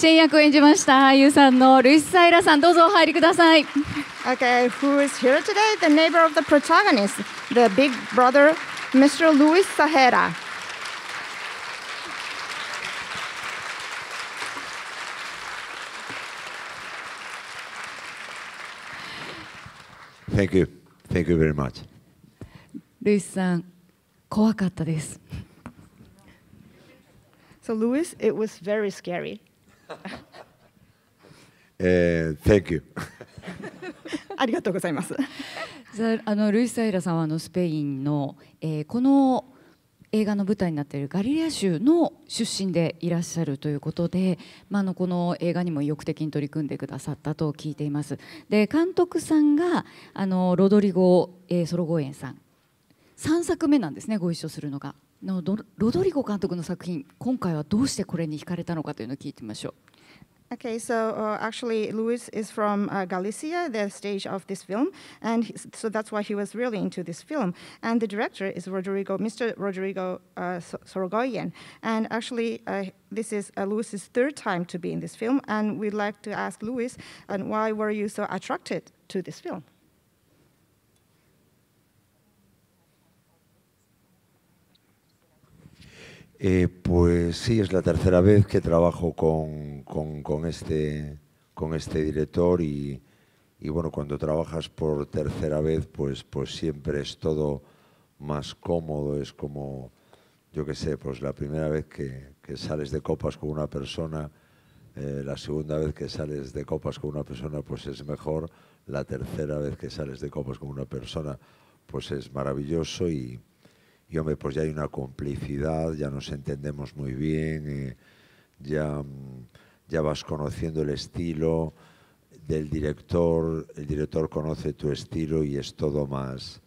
新役を演じました俳優さんのルイス・サイラさんどうぞお入りください Okay, who is here today? The neighbor of the protagonist, the big brother, Mr. Luis Sahara. ルイスさん、怖かったです。So, Luis, it was very scary. えー、Thank you ありがとうございます。あのルイス・サイラさんはあのスペインの、えー、この映画の舞台になっているガリレア州の出身でいらっしゃるということで、まあ、のこの映画にも意欲的に取り組んでくださったと聞いていますで監督さんがあのロドリゴ、えソロゴエンさん3作目なんですねご一緒するのが。のロドリゴ監督の作品、今回はどうしてこれに惹かれたのかというのを聞いてみましょう。Okay, so uh, actually, Luis is from uh, Galicia, the stage of this film, and he, so that's why he was really into this film. And the director is Rodrigo, Mr. Rodrigo uh, Sorogoyen. And actually, uh, this is uh, Luis's third time to be in this film, and we'd like to ask Luis, and uh, why were you so attracted to this film? Eh, pues sí, es la tercera vez que trabajo con, este, con este director y, bueno, cuando trabajas por tercera vez, pues, pues siempre es todo más cómodo, es como, yo qué sé, pues la primera vez que, sales de copas con una persona, eh, la segunda vez que sales de copas con una persona, pues es mejor, la tercera vez que sales de copas con una persona, pues es maravilloso y y hombre, pues ya hay una complicidad, ya nos entendemos muy bien, eh, ya, mm, ya vas conociendo el estilo del director, el director conoce tu estilo y es todo más,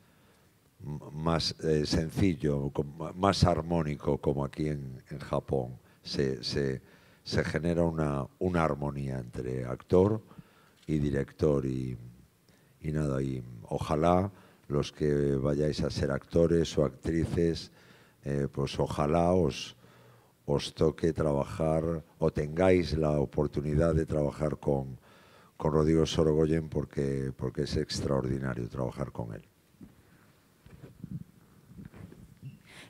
más eh, sencillo, más armónico, como aquí en, Japón. Se, genera una, armonía entre actor y director y, y nada, y ojalá los que vayáis a ser actores o actrices, eh, pues ojalá os, os toque trabajar o tengáis la oportunidad de trabajar con, con Rodrigo Sorogoyen porque, porque es extraordinario trabajar con él.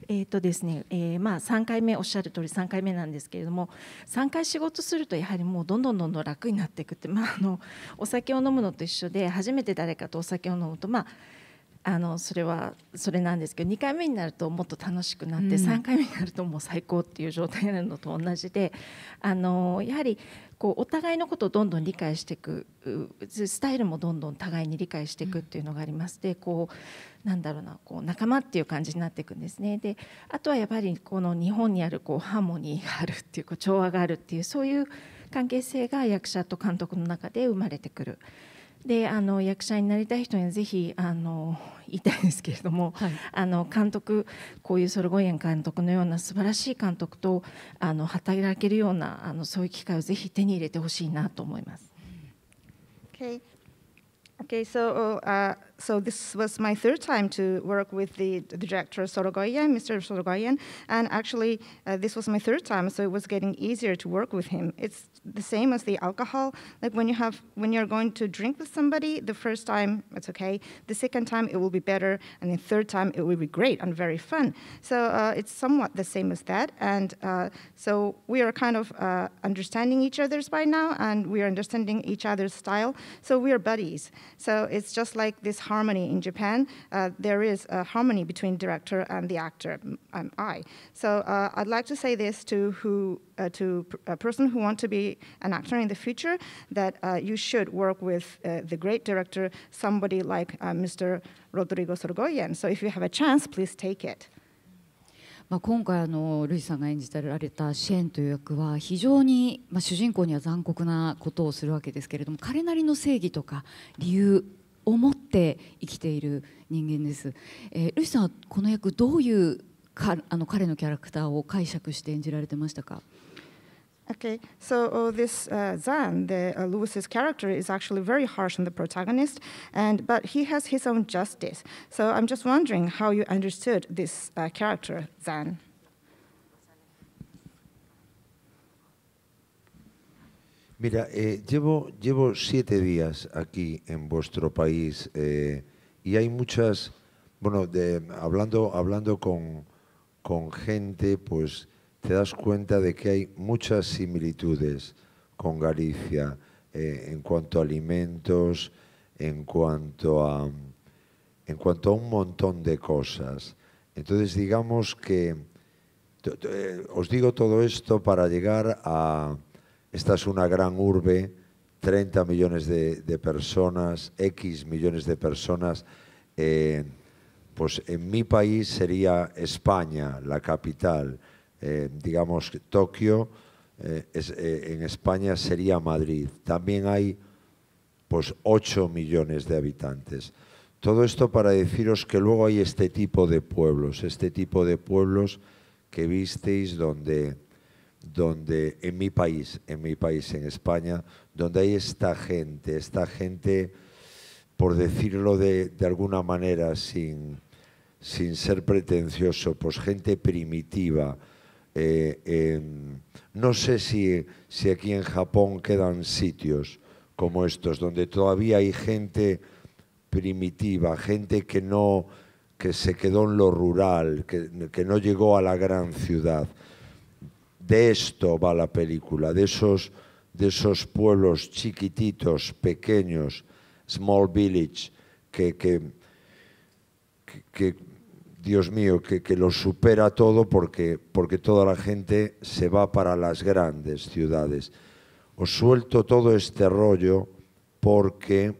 えーとですねえー、まあ、3回目おっしゃる通り3回目なんですけれども3回仕事するとやはりもうどんどんどんどん楽になっていくって、まあ、あのお酒を飲むのと一緒で初めて誰かとお酒を飲むとまあ eh, あのそれはそれなんですけど2回目になるともっと楽しくなって、うん、3回目になるともう最高っていう状態になるのと同じであのやはりこうお互いのことをどんどん理解していくスタイルもどんどん互いに理解していくっていうのがあります、て、でこうなんだろうなこう仲間っていう感じになっていくんですねであとはやっぱりこの日本にあるこうハーモニーがあるっていうこう調和があるっていうそういう関係性が役者と監督の中で生まれてくる。であの役者になりたい人にはぜひあの言いたいんですけれども、はい、あの監督こういうソルゴイエン監督のような素晴らしい監督とあの働けるようなあのそういう機会をぜひ手に入れてほしいなと思います。Okay. Okay, so, uh, So this was my third time to work with the, the director Sorogoyen, Mr. Sorogoyen, and actually uh, this was my third time, so it was getting easier to work with him. It's the same as the alcohol. Like when you have when you're going to drink with somebody, the first time it's okay, the second time it will be better, and the third time it will be great and very fun. So uh, it's somewhat the same as that, and uh, so we are kind of uh, understanding each other's by now, and we are understanding each other's style. So we are buddies. So it's just like this harmony in Japan, uh, there is a harmony between director and the actor, um, I. So uh, I'd like to say this to who uh, to a person who want to be an actor in the future that uh, you should work with uh, the great director, somebody like uh, Mr. Rodrigo Sorgoyen. So if you have a chance, please take it. まあ、今回あのルイさんが演じてられたシェーンという役は非常に、まあ、主人公には残酷なことをするわけですけれども彼なりの正義とか理由を持っって生きている人間です。えー、ルイさんはこの役どういうかあの彼のキャラクターを解釈して演じられてましたか Okay, so uh, this uh, Zan, the, uh, Lewis's character, is actually very harsh on the protagonist, and but he has his own justice. So I'm just wondering how you understood this character, Zan. Mira, eh, llevo, llevo siete días aquí en vuestro país eh, y hay muchas, bueno, hablando, hablando con, gente, pues te das cuenta de que hay muchas similitudes con Galicia eh, en cuanto a alimentos, en cuanto a, en cuanto a un montón de cosas. Entonces, digamos que os digo todo esto para llegar a esta es una gran urbe, 30 millones de, personas, X millones de personas. Eh, pues en mi país sería España, la capital. Eh, digamos, Tokio, eh, en España sería Madrid. También hay pues 8 millones de habitantes. Todo esto para deciros que luego hay este tipo de pueblos, este tipo de pueblos que visteis donde donde en mi país, en mi país, en España, donde hay esta gente, esta gente, por decirlo de, alguna manera, sin, sin ser pretencioso, pues gente primitiva. Eh, no sé si, si aquí en Japón quedan sitios como estos, donde todavía hay gente primitiva, gente que no que se quedó en lo rural, que, que no llegó a la gran ciudad. De esto va la película, de esos, de esos pueblos chiquititos, pequeños, small village, que, que, Dios mío, que, que, lo supera todo porque, porque toda la gente se va para las grandes ciudades. Os suelto todo este rollo porque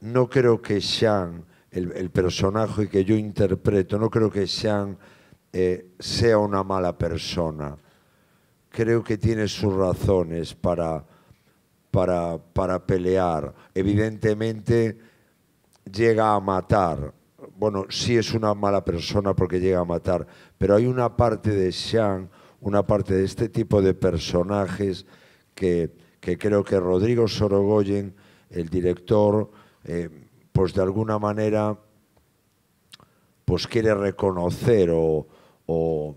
no creo que sean el, el personaje que yo interpreto, no creo que sean eh, sea una mala persona. Creo que tiene sus razones para, para, para pelear. Evidentemente llega a matar. Bueno, sí es una mala persona porque llega a matar, pero hay una parte de Sean, una parte de este tipo de personajes que, creo que Rodrigo Sorogoyen, el director, eh, pues de alguna manera pues quiere reconocer o, o,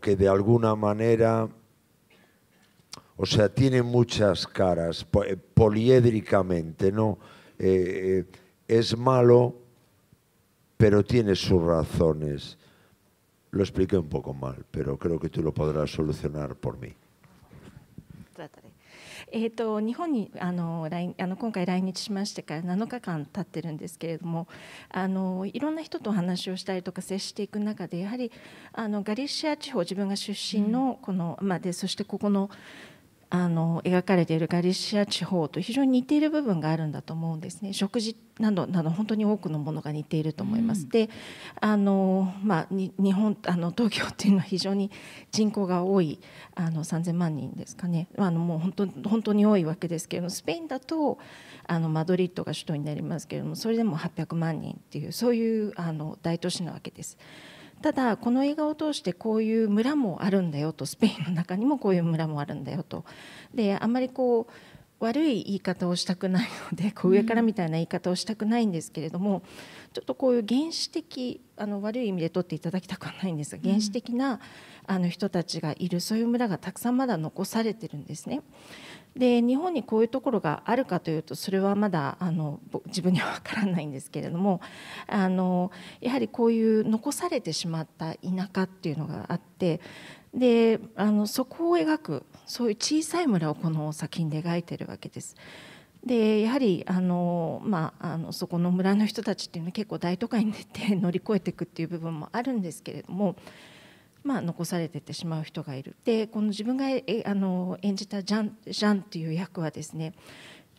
que de alguna manera, o sea, tiene muchas caras eh, poliédricamente, ¿no? Eh, eh, es malo, pero tiene sus razones. Lo expliqué un poco mal, pero creo que tú lo podrás solucionar por mí. Trataré. えーと、日本にあの来あの今回来日しましてから7日間経ってるんですけれどもあのいろんな人とお話をしたりとか接していく中でやはりあのガリシア地方自分が出身のこの、うん、まあでそしてここのあの描かれているガリシア地方と非常に似ている部分があるんだと思うんですね食事などなど本当に多くのものが似ていると思います、うん、であの、まあ、日本あの東京っていうのは非常に人口が多いあの3,000万人ですかねあのもう本当本当に多いわけですけれどもスペインだとあのマドリッドが首都になりますけれどもそれでも800万人っていうそういうあの大都市なわけです。ただこの映画を通してこういう村もあるんだよとスペインの中にもこういう村もあるんだよとであんまりこう悪い言い方をしたくないのでこう上からみたいな言い方をしたくないんですけれども、ちょっとこういう原始的あの悪い意味で取っていただきたくはないんですが原始的なあの人たちがいるそういう村がたくさんまだ残されてるんですね。で日本にこういうところがあるかというとそれはまだあの自分には分からないんですけれどもあのやはりこういう残されてしまった田舎っていうのがあってであのそこを描くそういう小さい村をこの作品で描いてるわけです。でやはりあの、まあ、あのそこの村の人たちっていうのは結構大都会に出て乗り越えていくっていう部分もあるんですけれどもまあ、残されてってしまう人がいるでこの自分があの演じたジャンジャンという役はですね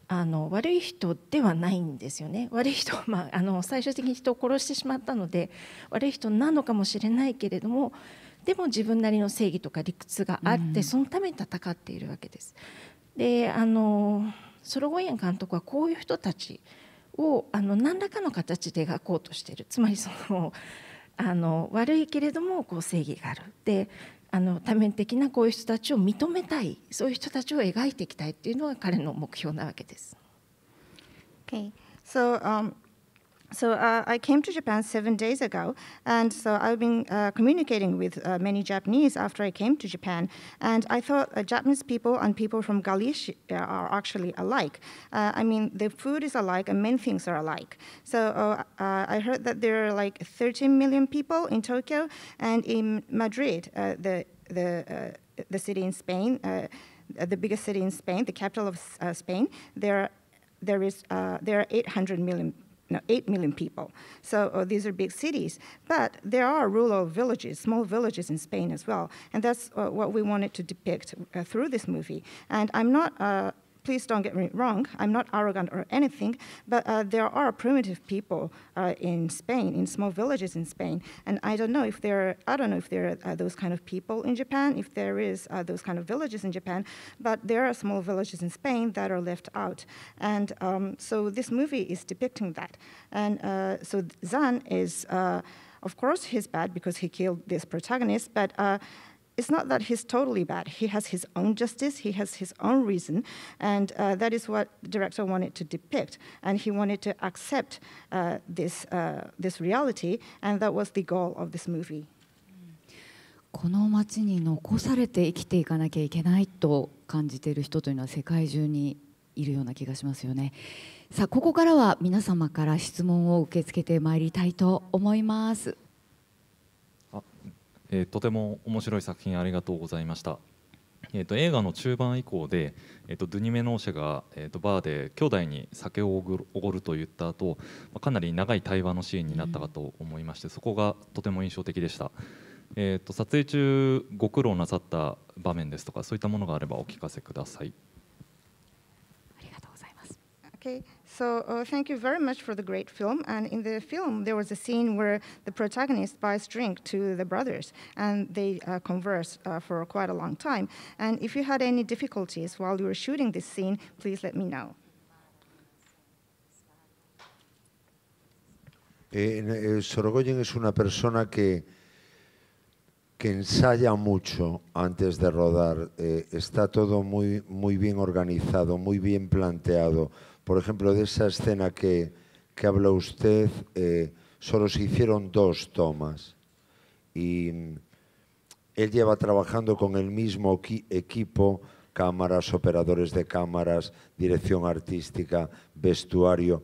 あの悪い人ではないんですよね悪い人、まあ、あの最終的に人を殺してしまったので悪い人なのかもしれないけれどもでも自分なりの正義とか理屈があって、そのために戦っているわけです。であのソロゴイエン監督はこういう人たちをあの何らかの形で描こうとしているつまりそのあの悪いけれどもこう正義があるであの多面的なこういう人たちを認めたいそういう人たちを描いていきたいっていうのが彼の目標なわけです。Okay. So, um, so uh, I came to Japan seven days ago, and so I've been uh, communicating with uh, many Japanese after I came to Japan, and I thought uh, Japanese people and people from Galicia are actually alike. Uh, I mean, the food is alike, and many things are alike. So uh, I heard that there are like 13 million people in Tokyo, and in Madrid, the the the city in Spain, the biggest city in Spain, the capital of Spain, there. Are, there is there are 800 million 8 million people. So uh, these are big cities. But there are rural villages, small villages in Spain as well. And that's uh, what we wanted to depict uh, through this movie. And I'm not uh, please don't get me wrong, I'm not arrogant or anything, but uh, there are primitive people uh, in Spain, in small villages in Spain, and I don't know if there are, I don't know if there are uh, those kind of people in Japan, if there is uh, those kind of villages in Japan, but there are small villages in Spain that are left out, and um, so this movie is depicting that, and uh, so Zan is. of course, he's bad because he killed this protagonist, but it's not that he's totally bad. He has his own justice, he has his own reason, and uh, that is what the director wanted to depict. And he wanted to accept uh, this, uh, this reality, and that was the goal of this movie. この町に残されて生きていかなきゃいけないと感じている人というのは世界中にいるような気がしますよね。さあここからは皆様から質問を受け付けてまいりたいと思います。えー、とても面白い作品ありがとうございました。えーと、映画の中盤以降で、えーと、ドゥニメノーシェが、えーと、とバーで兄弟に酒をおごるおごると言った後、まあ、かなり長い対話のシーンになったかと思いまして、うん、そこがとても印象的でした、えー、と撮影中ご苦労なさった場面ですとかそういったものがあればお聞かせくださいありがとうございます、okay. So uh, thank you very much for the great film. And in the film, there was a scene where the protagonist buys drink to the brothers, and they uh, converse uh, for quite a long time. And if you had any difficulties while you were shooting this scene, please let me know. Eh, Sorogoyen es una persona que, que ensaya mucho antes de rodar. Eh, está todo muy, muy bien organizado, muy bien planteado. Por ejemplo, de esa escena que, que habla usted, eh, solo se hicieron dos tomas. Y mm, él lleva trabajando con el mismo equipo, cámaras, operadores de cámaras, dirección artística, vestuario,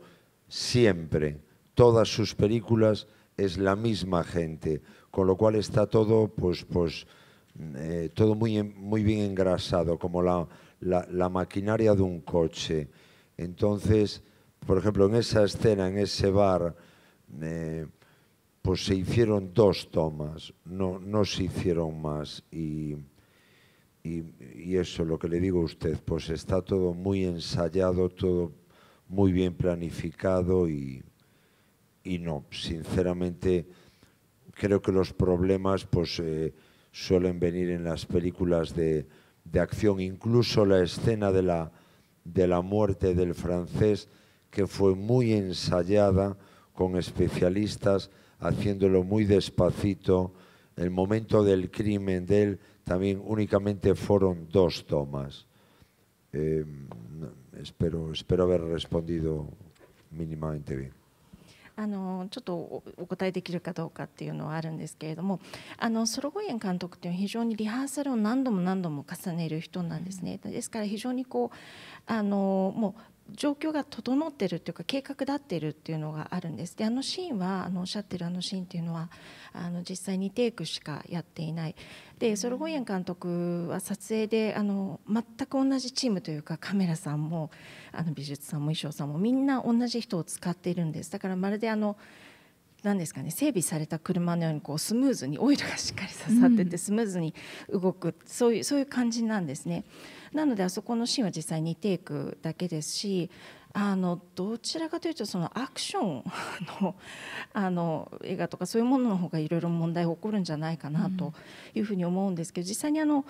siempre. Todas sus películas es la misma gente, con lo cual está todo, pues, pues, mm, eh, todo muy, muy bien engrasado, como la maquinaria de un coche. Entonces, por ejemplo, en esa escena, en ese bar, eh, pues se hicieron dos tomas, no, no se hicieron más. Y, y, eso, lo que le digo a usted, pues está todo muy ensayado, todo muy bien planificado y, no, sinceramente, creo que los problemas pues eh, suelen venir en las películas de, de acción, incluso la escena de la de la muerte del francés, que fue muy ensayada con especialistas, haciéndolo muy despacito. El momento del crimen de él también únicamente fueron dos tomas. Eh, espero, espero haber respondido mínimamente bien. あのちょっとお答えできるかどうかっていうのはあるんですけれどもあのソロゴイエン監督っていうのは非常にリハーサルを何度も何度も重ねる人なんですね。ですから非常にこうあのもう状況が整ってるというか計画立ってるっていうのがあるんですであのシーンはあのおっしゃってるあのシーンっていうのはあの実際にテイクしかやっていないでソルホイエン監督は撮影であの全く同じチームというかカメラさんもあの美術さんも衣装さんもみんな同じ人を使っているんですだからまるであの何ですかね整備された車のようにこうスムーズにオイルがしっかり刺さっててスムーズに動く、そういうそういう感じなんですね。なのであそこのシーンは実際にテイクだけですしあのどちらかというとそのアクションのあの映画とかそういうものの方がいろいろ問題が起こるんじゃないかなというふうに思うんですけど、実際にあの、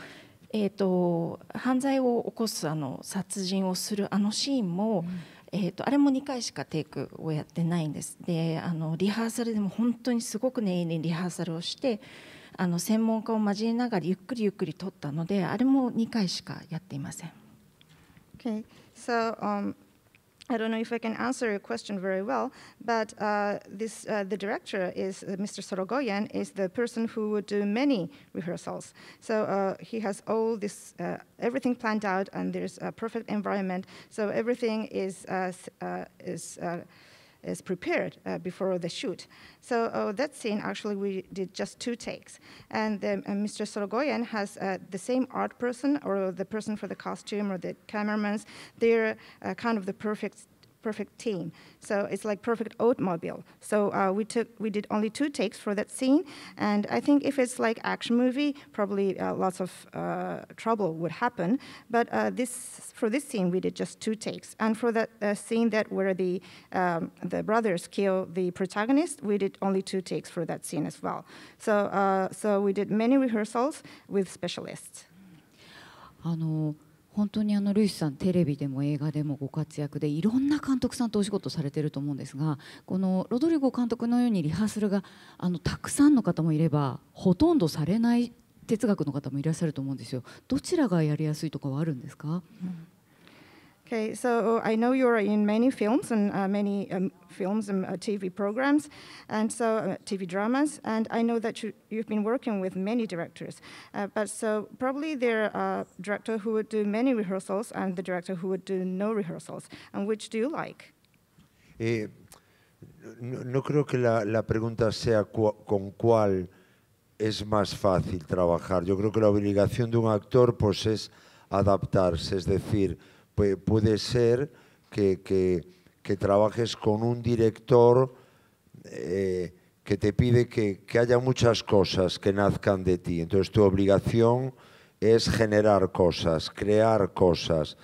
えーと、犯罪を起こすあの殺人をするあのシーンも、うんえーとあれも2回しかテイクをやってないんですであのリハーサルでも本当にすごく念入りにリハーサルをしてあの専門家を交えながらゆっくりゆっくり取ったのであれも2回しかやっていません。Okay. So, um I don't know if I can answer your question very well, but uh, this, uh, the director is uh, Mr. Sorogoyen is the person who would do many rehearsals. So he has all this everything planned out, and there's a perfect environment. So everything is is is prepared uh, before the shoot. So uh, that scene, actually, we did just two takes. And uh, Mr. Sorogoyen has the same art person or the person for the costume or the cameramans. They're kind of the perfect perfect team. So it's like perfect Oatmobile. So uh, we took we did only two takes for that scene, and I think if it's like action movie, probably uh, lots of uh, trouble would happen. But uh, this for this scene we did just two takes, and for that uh, scene that where the um, the brothers kill the protagonist, we did only two takes for that scene as well. So uh, so we did many rehearsals with specialists. Mm. 本当にあのルイスさんテレビでも映画でもご活躍でいろんな監督さんとお仕事されてると思うんですがこのロドリゴ監督のようにリハーサルがあのたくさんの方もいればほとんどされない哲学の方もいらっしゃると思うんですよ。どちらがやりやすいとかはあるんですか、うん Okay, so I know you're in many films and uh, many um, films and uh, TV programs, and so uh, TV dramas, and I know that you, have been working with many directors. Uh, but so probably there are director who would do many rehearsals and the director who would do no rehearsals. And which do you like? Eh, no, no, creo que la, la pregunta sea cu con cuál es más fácil trabajar. Yo creo que la obligación de un actor pues, es adaptarse, es decir, puede ser que, trabajes con un director eh, que te pide que, haya muchas cosas que nazcan de ti. Entonces tu obligación es generar cosas, crear cosas,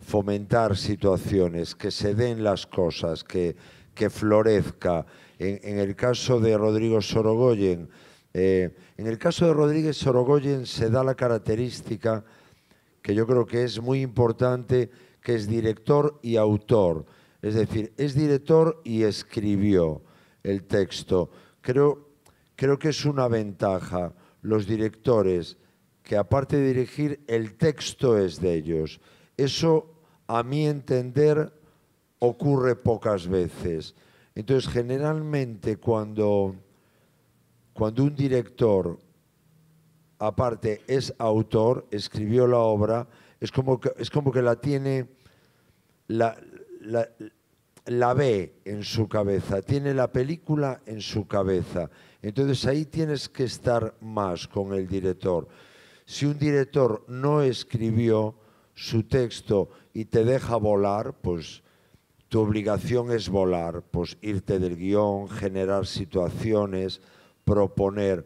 fomentar situaciones, que se den las cosas, que, que florezca. En, el caso de Rodrigo Sorogoyen, eh, en el caso de Rodríguez Sorogoyen se da la característica que yo creo que es muy importante, que es director y autor. Es decir, es director y escribió el texto. Creo, creo que es una ventaja los directores, que aparte de dirigir, el texto es de ellos. Eso, a mi entender, ocurre pocas veces. Entonces, generalmente cuando, cuando un director aparte es autor, escribió la obra, es como que, la tiene, la, la ve en su cabeza, tiene la película en su cabeza. Entonces ahí tienes que estar más con el director. Si un director no escribió su texto y te deja volar, pues tu obligación es volar, pues irte del guión, generar situaciones, proponer.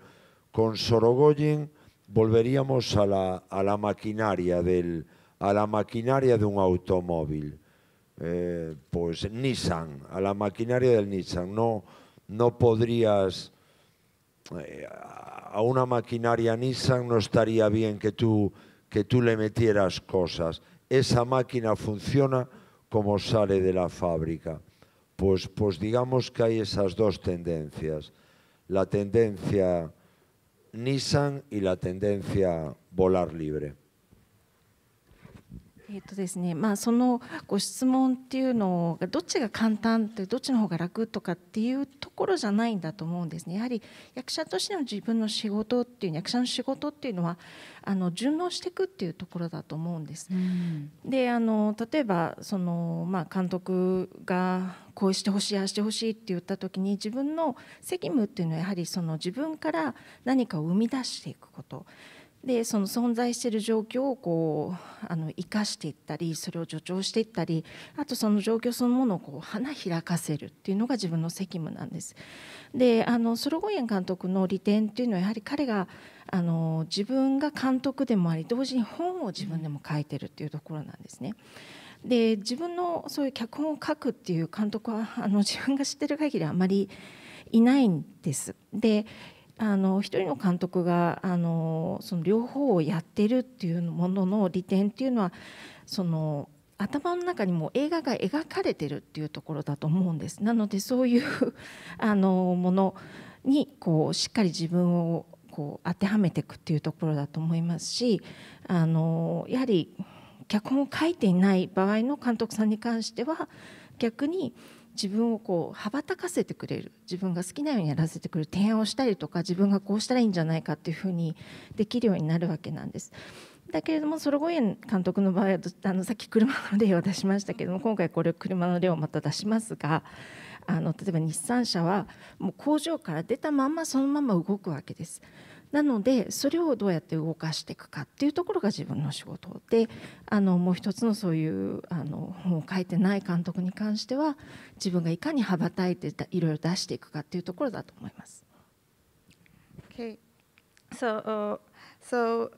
Con Sorogoyen volveríamos a la, maquinaria del a la maquinaria de un automóvil. Eh, pues Nissan, a la maquinaria del Nissan. No, no podrías, eh, a una maquinaria Nissan no estaría bien que tú, que tú le metieras cosas. Esa máquina funciona como sale de la fábrica. Pues, pues digamos que hay esas dos tendencias. La tendencia Nissan y la tendencia volar libre. えーとですねまあ、そのご質問っていうのがどっちが簡単ってどっちの方が楽とかっていうところじゃないんだと思うんですねやはり役者としての自分の仕事っていう役者の仕事っていうのはあの順応していくっていうところだと思うんです。うん、であの例えばその、まあ、監督がこうしてほしいああしてほしいって言った時に自分の責務っていうのはやはりその自分から何かを生み出していくこと。でその存在している状況をこうあの生かしていったりそれを助長していったりあとその状況そのものをこう花開かせるっていうのが自分の責務なんです。であのソロゴイエン監督の利点っていうのはやはり彼があの自分が監督でもあり同時に本を自分でも書いてるっていうところなんですね。で自分のそういう脚本を書くっていう監督はあの自分が知ってる限りあまりいないんです。であの一人の監督があのその両方をやってるっていうものの利点っていうのはその頭の中にも映画が描かれてるっていうところだと思うんです。なのでそういう あのものにこうしっかり自分をこう当てはめていくっていうところだと思いますしあのやはり脚本を書いていない場合の監督さんに関しては逆に自分をこう羽ばたかせてくれる自分が好きなようにやらせてくれる提案をしたりとか自分がこうしたらいいんじゃないかっていうふうにできるようになるわけなんです。だけれどもソロゴイエン監督の場合はあのさっき車の例を出しましたけども今回これ車の例をまた出しますがあの例えば日産車はもう工場から出たまんまそのまま動くわけです。なのでそれをどうやって動かしていくかっていうところが自分の仕事であのもう一つのそういうあの本を書いてない監督に関しては自分がいかに羽ばたいていろいろ出していくかっていうところだと思います。Okay. So, uh, so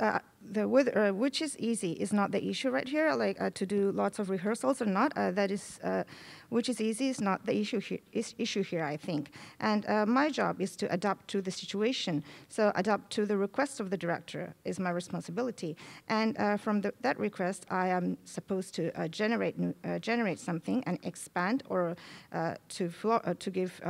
uh, the uh, which is easy is not the issue right here. Like uh, to do lots of rehearsals or not, uh, that is, uh, which is easy is not the issue here. Is issue here, I think. And uh, my job is to adapt to the situation. So adapt to the request of the director is my responsibility. And from the, that request, I am supposed to generate generate something and expand or to to give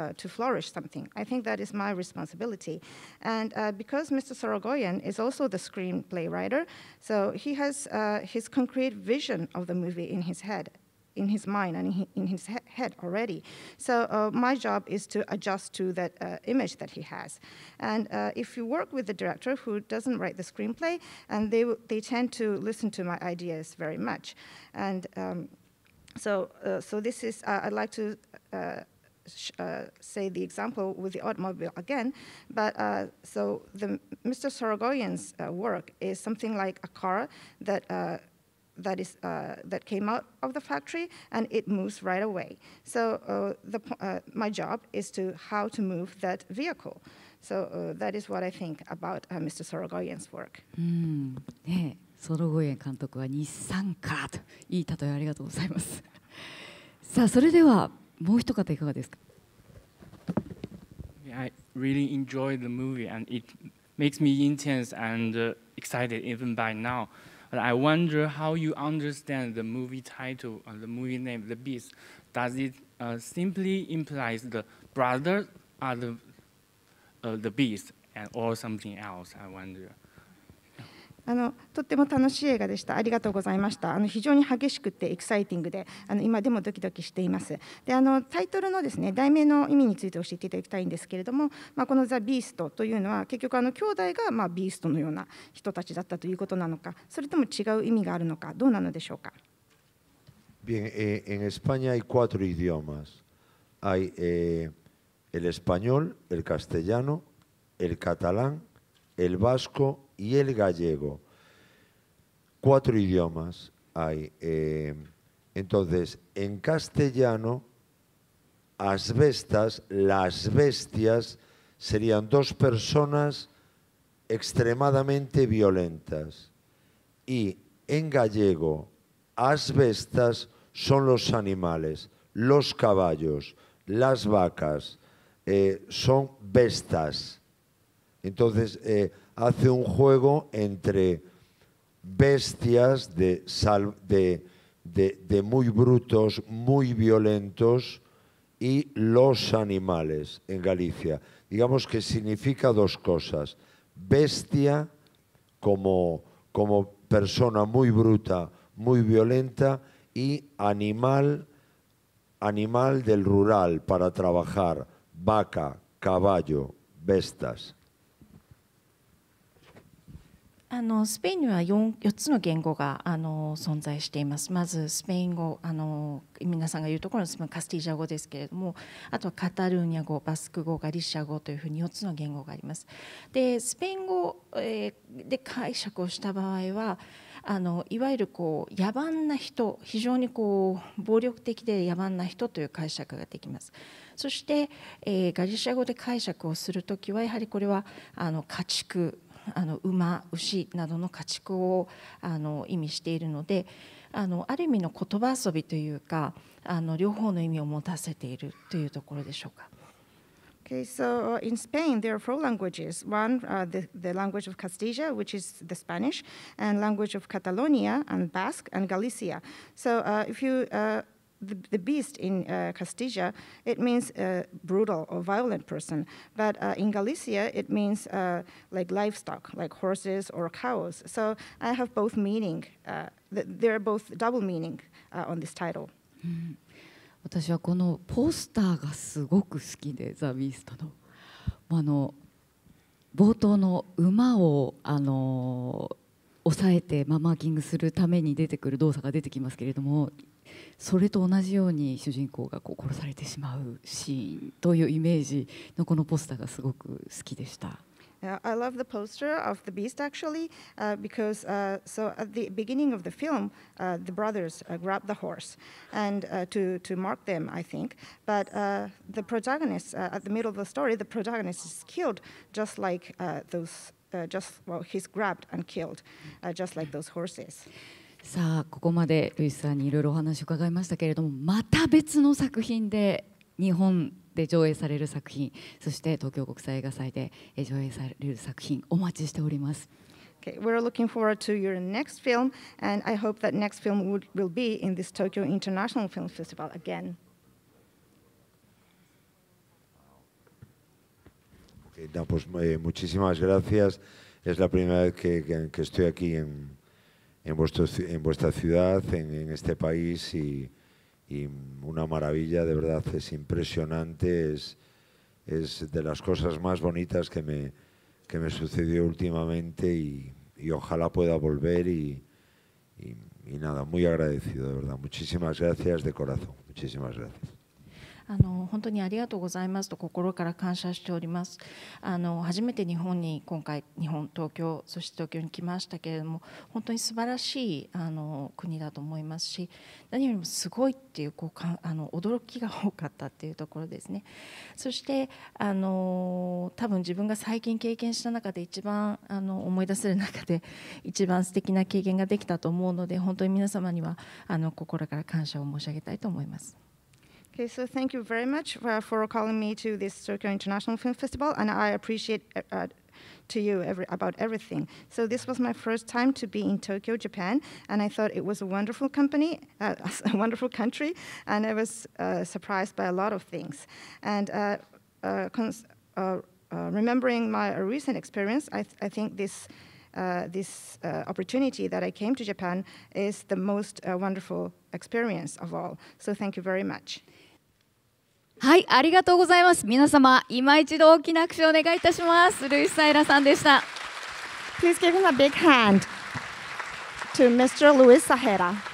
uh, to flourish something. I think that is my responsibility. And uh, because Mr. Sorogoyen is also the screenplay writer, so he has uh, his concrete vision of the movie in his head in his mind and in his head already. So uh, my job is to adjust to that uh, image that he has. And uh, if you work with the director who doesn't write the screenplay, and they they tend to listen to my ideas very much, and um, so uh, so this is uh, I'd like to uh, say the example with the automobile again, but uh, so the, Mr. Sorogoyan's uh, work is something like a car that uh, that is uh, that came out of the factory and it moves right away. So uh, the, my job is to how to move that vehicle. So that is what I think about Mr. Sorogoyan's work. Mm. ねソロゴエン監督は日産カーといい例えありがとうございます。さあそれではもう一方いかがですか I really enjoy the movie and it makes me intense and uh, excited even by now. But I wonder how you understand the movie title or the movie name, The Beast. Does it uh, simply imply the brothers are the, uh, the beast and, or something else? I wonder. あのとっても楽しい映画でした。ありがとうございました。あの非常に激しくてエキサイティングで、あの今でもドキドキしています。で、あのタイトルのですね題名の意味について教えていただきたいんですけれども、まあ、このザビーストというのは結局あの兄弟がまあビーストのような人たちだったということなのか、それとも違う意味があるのか、どうなのでしょうか。Bien, eh, en España hay cuatro idiomas. Hay eh, el español, el castellano, el catalán, el vasco y el gallego. Cuatro idiomas hay. Eh, entonces, en castellano, asbestas, las bestias, serían dos personas extremadamente violentas. Y en gallego, asbestas son los animales, los caballos, las vacas, eh, son bestas. Entonces, eh, hace un juego entre bestias de, muy brutos, muy violentos y los animales en Galicia. Digamos que significa dos cosas. Bestia como, como persona muy bruta, muy violenta y animal, animal del rural para trabajar, vaca, caballo, bestas. あのスペインには 4, 4つの言語があの存在しています。まずスペイン語あの皆さんが言うところのカスティジャ語ですけれどもあとはカタルーニャ語バスク語ガリシア語というふうに4つの言語があります。でスペイン語、えで解釈をした場合はあのいわゆるこう野蛮な人非常にこう暴力的で野蛮な人という解釈ができます。そして、えー、ガリシア語で解釈をするときはやはりこれはあの家畜あの馬牛などの家畜をあの意味しているのであのある意味の言葉遊びというかあの両方の意味を持たせているというところでしょうか。Okay, so in Spain, there are four languages. One, uh, the, the language of Castilla, which is the Spanish, and language of Catalonia and Basque and Galicia. So uh, if you uh, the, the, beast in uh, Castilla, it means a uh, brutal or violent person. But uh, in Galicia, it means uh, like livestock, like horses or cows. So I have both meaning. Uh, th there are both double meaning on this title. I mm-hmm. 私はこのポスターがすごく好きで、ザ・ビーストの。あの冒頭の馬をあの抑えて、まあ、マーキングするために出てくる動作が出てきますけれどもそれと同じように主人公がこう殺されてしまうシーンというイメージのこのポスターがすごく好きでした。I love the poster of the beast actually uh, because uh, so at the beginning of the film, uh, the brothers grab the horse and to, to mark them, I think. But the protagonist, at the middle of the story, the protagonist is killed just like those just well, he's grabbed and killed, just like those horses. さあここまでルイスさんにいろいろお話を伺いましたけれどもまた別の作品で日本で上映される作品そして東京国際映画祭で上映される作品お待ちしております。Okay, we're looking forward to your next film, and I hope that next film would, will be in this Tokyo International Film Festival again. Eh, pues eh, muchísimas gracias. Es la primera vez que, estoy aquí en, en, vuestra ciudad, en, este país y, una maravilla, de verdad, es impresionante, es, de las cosas más bonitas que me, que me sucedió últimamente y, ojalá pueda volver y, y nada, muy agradecido, de verdad. Muchísimas gracias de corazón, muchísimas gracias. あの本当にありがとうございますと心から感謝しておりますあの初めて日本に今回日本東京そして東京に来ましたけれども本当に素晴らしいあの国だと思いますし何よりもすごいっていうこうかあの驚きが多かったっていうところですねそしてあの多分自分が最近経験した中で一番あの思い出せる中で一番素敵な経験ができたと思うので本当に皆様にはあの心から感謝を申し上げたいと思います。Okay, so thank you very much for, uh, for calling me to this Tokyo International Film Festival, and I appreciate uh, uh, to you every, about everything. So this was my first time to be in Tokyo, Japan, and I thought it was a wonderful company, uh, a wonderful country, and I was uh, surprised by a lot of things. And uh, remembering my recent experience, I, th I think this. Uh, this uh, opportunity that I came to Japan is the most uh, wonderful experience of all. So thank you very much. はいありがとうございます皆様今一度大きな拍手をお願いいたしますルイス・サイラさんでした Please give him a big hand to Mr. Luis s a h r a